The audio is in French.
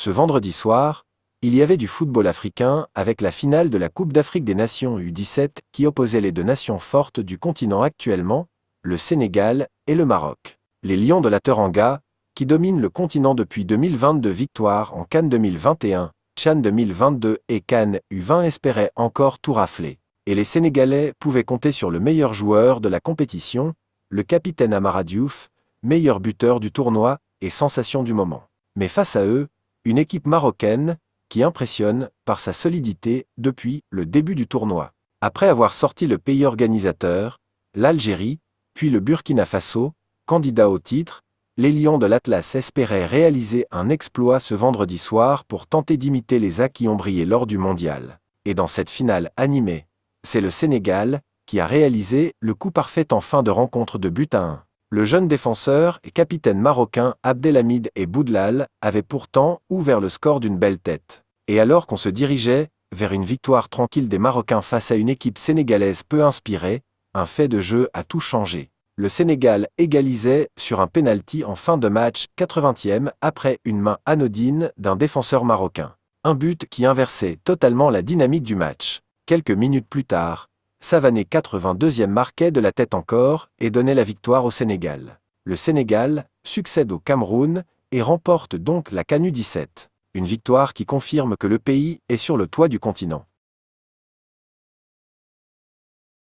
Ce vendredi soir, il y avait du football africain avec la finale de la Coupe d'Afrique des Nations U17 qui opposait les deux nations fortes du continent actuellement, le Sénégal et le Maroc. Les Lions de la Teranga, qui dominent le continent depuis 2022 victoires en Cannes 2021, Chan 2022 et Cannes U20 espéraient encore tout rafler. Et les Sénégalais pouvaient compter sur le meilleur joueur de la compétition, le capitaine Amara meilleur buteur du tournoi et sensation du moment. Mais face à eux, une équipe marocaine qui impressionne par sa solidité depuis le début du tournoi. Après avoir sorti le pays organisateur, l'Algérie, puis le Burkina Faso, candidat au titre, les Lions de l'Atlas espéraient réaliser un exploit ce vendredi soir pour tenter d'imiter les A qui ont brillé lors du mondial. Et dans cette finale animée, c'est le Sénégal qui a réalisé le coup parfait en fin de rencontre de but à 1 le jeune défenseur et capitaine marocain Abdelhamid et Boudlal avaient pourtant ouvert le score d'une belle tête. Et alors qu'on se dirigeait vers une victoire tranquille des Marocains face à une équipe sénégalaise peu inspirée, un fait de jeu a tout changé. Le Sénégal égalisait sur un pénalty en fin de match 80e après une main anodine d'un défenseur marocain. Un but qui inversait totalement la dynamique du match. Quelques minutes plus tard, Savané 82e marquait de la tête encore et donnait la victoire au Sénégal. Le Sénégal succède au Cameroun et remporte donc la Canu 17, une victoire qui confirme que le pays est sur le toit du continent.